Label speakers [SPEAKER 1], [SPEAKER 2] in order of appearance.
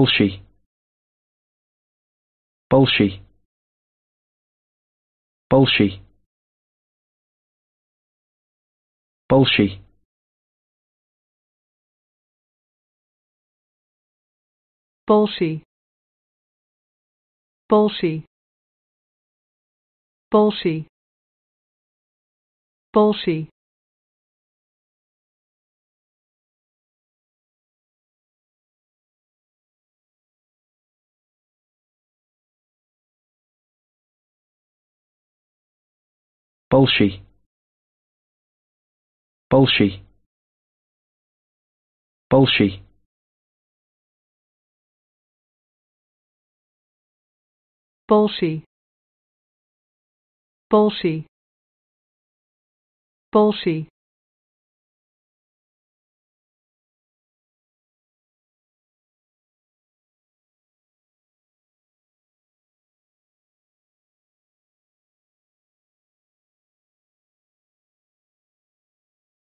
[SPEAKER 1] Bolshe. Bolshe. Bolshe. Bolshe. Bolshe. Bolshe. Bolshe. Bolshe. Bolshe. Bolshe. Bolshe. Bolshe. Bolshe. Bolshe.